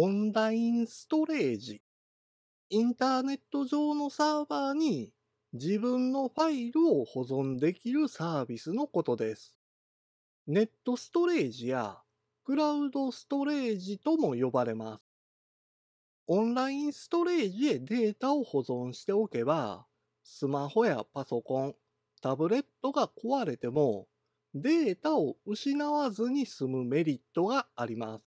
オンラインストレージ。インターネット上のサーバーに自分のファイルを保存できるサービスのことです。ネットストレージやクラウドストレージとも呼ばれます。オンラインストレージへデータを保存しておけば、スマホやパソコン、タブレットが壊れてもデータを失わずに済むメリットがあります。